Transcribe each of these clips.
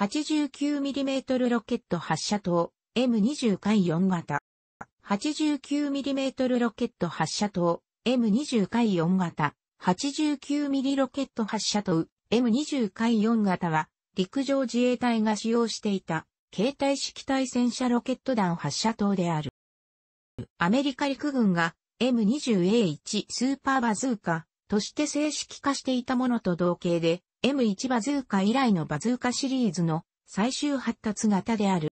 89mm ロケット発射塔 M20 回4型。89mm ロケット発射塔 M20 回4型。89mm ロケット発射塔 M20 回4型は陸上自衛隊が使用していた携帯式対戦車ロケット弾発射塔である。アメリカ陸軍が M20A1 スーパーバズーカとして正式化していたものと同型で M1 バズーカ以来のバズーカシリーズの最終発達型である。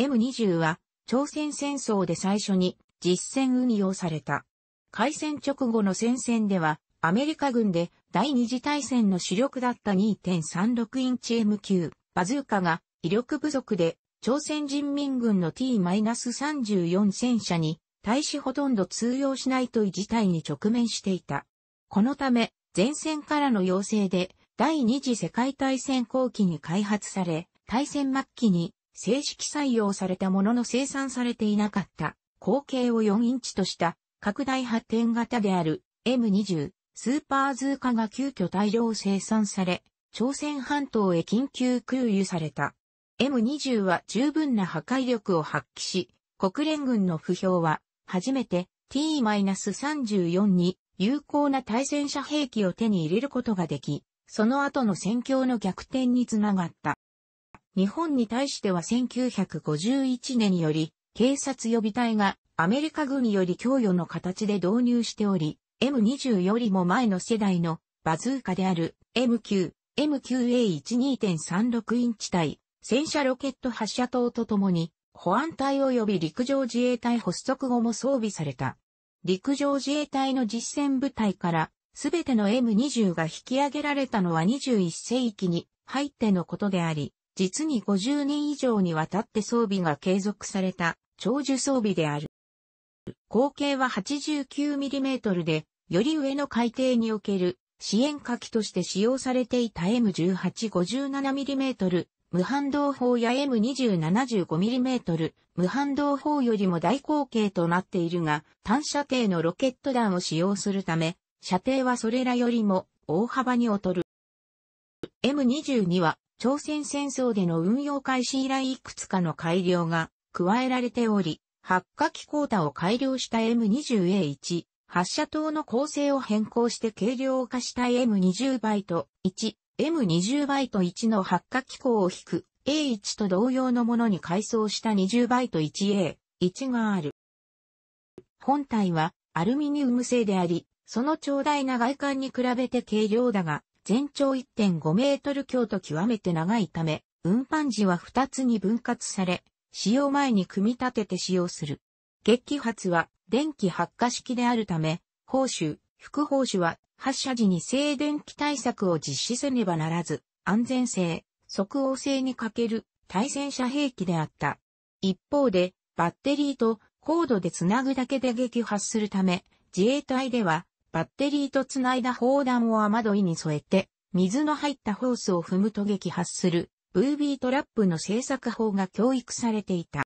M20 は朝鮮戦争で最初に実戦運用された。開戦直後の戦線ではアメリカ軍で第二次大戦の主力だった2.36インチ M9 バズーカが威力不足で朝鮮人民軍の T-34 戦車に対しほとんど通用しないという事態に直面していた。このため前線からの要請で第二次世界大戦後期に開発され、大戦末期に正式採用されたものの生産されていなかった口径を4インチとした拡大発展型である M20 スーパーズーカが急遽大量生産され、朝鮮半島へ緊急空輸された。M20 は十分な破壊力を発揮し、国連軍の不評は、初めて T-34 に有効な対戦車兵器を手に入れることができ、その後の戦況の逆転につながった。日本に対しては1951年により、警察予備隊がアメリカ軍より供与の形で導入しており、M20 よりも前の世代のバズーカである M9、MQA12.36 インチ対戦車ロケット発射塔とともに、保安隊及び陸上自衛隊発足後も装備された。陸上自衛隊の実戦部隊からすべての M20 が引き上げられたのは21世紀に入ってのことであり、実に50年以上にわたって装備が継続された長寿装備である。口径は 89mm で、より上の海底における支援火器として使用されていた M1857mm 無反動砲や M2075mm 無反動砲よりも大口径となっているが、単射程のロケット弾を使用するため、射程はそれらよりも大幅に劣る。M22 は朝鮮戦争での運用開始以来いくつかの改良が加えられており、発火機構多を改良した M20A1、発射塔の構成を変更して軽量化した M20 バイト1、M20 バイト1の発火機構を引く A1 と同様のものに改装した20バイト 1A1 がある。本体はアルミニウム製であり、その長大な外観に比べて軽量だが、全長1.5メートル強と極めて長いため、運搬時は2つに分割され、使用前に組み立てて使用する。撃気発は電気発火式であるため、報酬、副報酬は発射時に静電気対策を実施せねばならず、安全性、即応性に欠ける対戦車兵器であった。一方で、バッテリーとコードでつなぐだけで撃破するため、自衛隊ではバッテリーとつないだ砲弾を雨どいに添えて、水の入ったホースを踏むと撃破する、ブービートラップの製作法が教育されていた。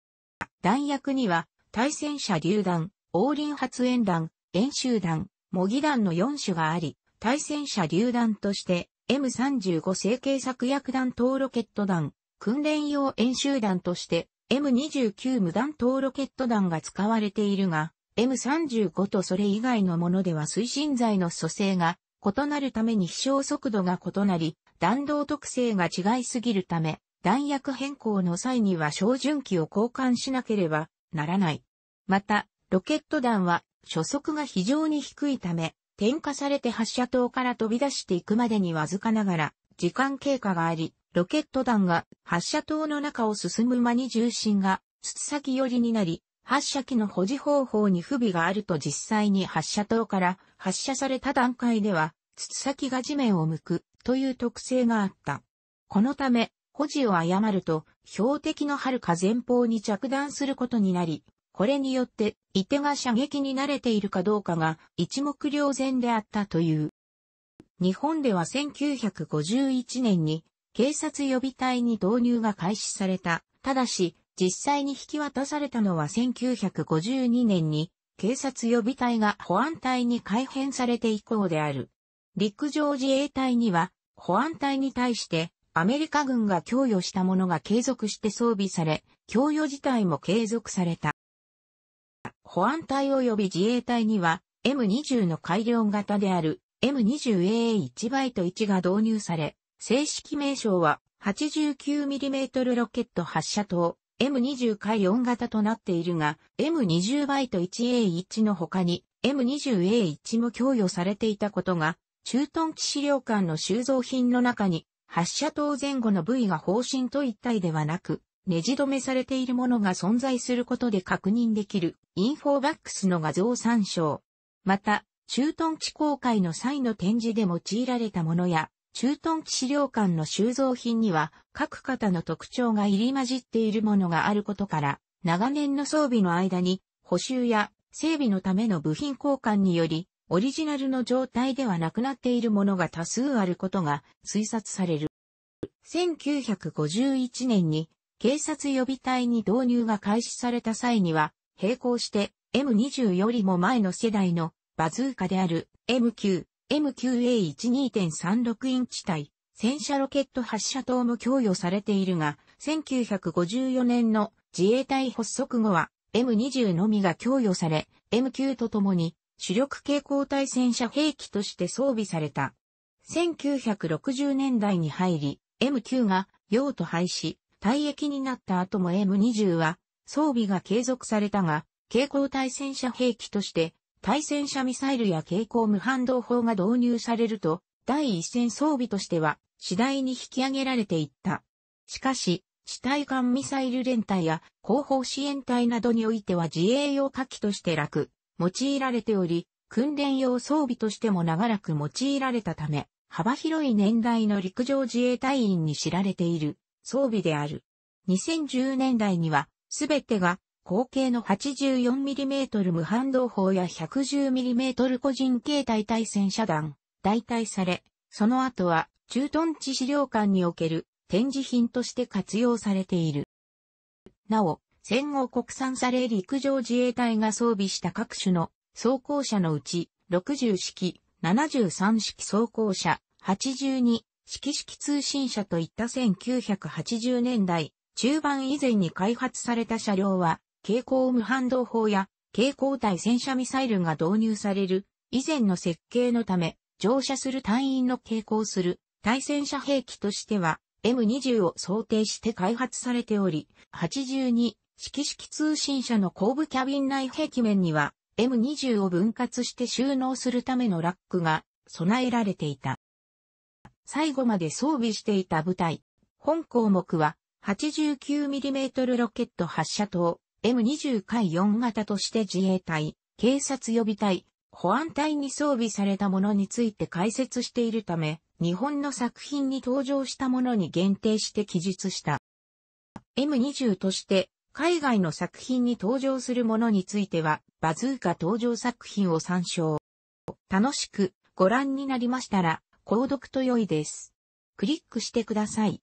弾薬には、対戦車榴弾、王林発煙弾、演習弾、模擬弾の4種があり、対戦車榴弾として、M35 成形作薬弾等ロケット弾、訓練用演習弾として M29 無弾等ロケット弾が使われているが、M35 とそれ以外のものでは推進剤の組成が異なるために飛翔速度が異なり、弾道特性が違いすぎるため、弾薬変更の際には照準器を交換しなければならない。また、ロケット弾は初速が非常に低いため、点火されて発射塔から飛び出していくまでにわずかながら、時間経過があり、ロケット弾が発射塔の中を進む間に重心が筒先寄りになり、発射機の保持方法に不備があると実際に発射塔から発射された段階では、筒先が地面を向くという特性があった。このため、保持を誤ると、標的の遥か前方に着弾することになり、これによって、射手が射撃に慣れているかどうかが一目瞭然であったという。日本では1951年に警察予備隊に導入が開始された。ただし、実際に引き渡されたのは1952年に警察予備隊が保安隊に改編されて以降である。陸上自衛隊には保安隊に対してアメリカ軍が供与したものが継続して装備され、供与自体も継続された。保安隊及び自衛隊には M20 の改良型である M20AA1 バイト1が導入され、正式名称は 89mm ロケット発射塔 M20 回4型となっているが、M20 バイト 1A1 の他に M20A1 も供与されていたことが、駐屯機資料館の収蔵品の中に、発射塔前後の部位が方針と一体ではなく、ネジ止めされているものが存在することで確認できる、インフォーバックスの画像参照。また、駐屯機公開の際の展示で用いられたものや、駐屯地資料館の収蔵品には各方の特徴が入り混じっているものがあることから、長年の装備の間に補修や整備のための部品交換により、オリジナルの状態ではなくなっているものが多数あることが推察される。1951年に警察予備隊に導入が開始された際には、並行して M20 よりも前の世代のバズーカである M9 MQA12.36 インチ対戦車ロケット発射等も供与されているが、1954年の自衛隊発足後は M20 のみが供与され、M9 とともに主力蛍光対戦車兵器として装備された。1960年代に入り、M9 が用途廃止、退役になった後も M20 は装備が継続されたが、蛍光対戦車兵器として対戦車ミサイルや蛍光無反動砲が導入されると、第一線装備としては次第に引き上げられていった。しかし、地対艦ミサイル連隊や後方支援隊などにおいては自衛用火器として楽、用いられており、訓練用装備としても長らく用いられたため、幅広い年代の陸上自衛隊員に知られている装備である。2010年代には、すべてが口径の 84mm 無反動砲や 110mm 個人形態対戦車弾、代替され、その後は駐屯地資料館における展示品として活用されている。なお、戦後国産され陸上自衛隊が装備した各種の装甲車のうち、60式、73式装甲車、82式式通信車といった1980年代中盤以前に開発された車両は、蛍光無反動砲や蛍光体戦車ミサイルが導入される以前の設計のため乗車する隊員の蛍光する対戦車兵器としては M20 を想定して開発されており、82式式通信車の後部キャビン内壁面には M20 を分割して収納するためのラックが備えられていた。最後まで装備していた部隊。本項目は 89mm ロケット発射塔、M20 回4型として自衛隊、警察予備隊、保安隊に装備されたものについて解説しているため、日本の作品に登場したものに限定して記述した。M20 として海外の作品に登場するものについては、バズーカ登場作品を参照。楽しくご覧になりましたら、購読と良いです。クリックしてください。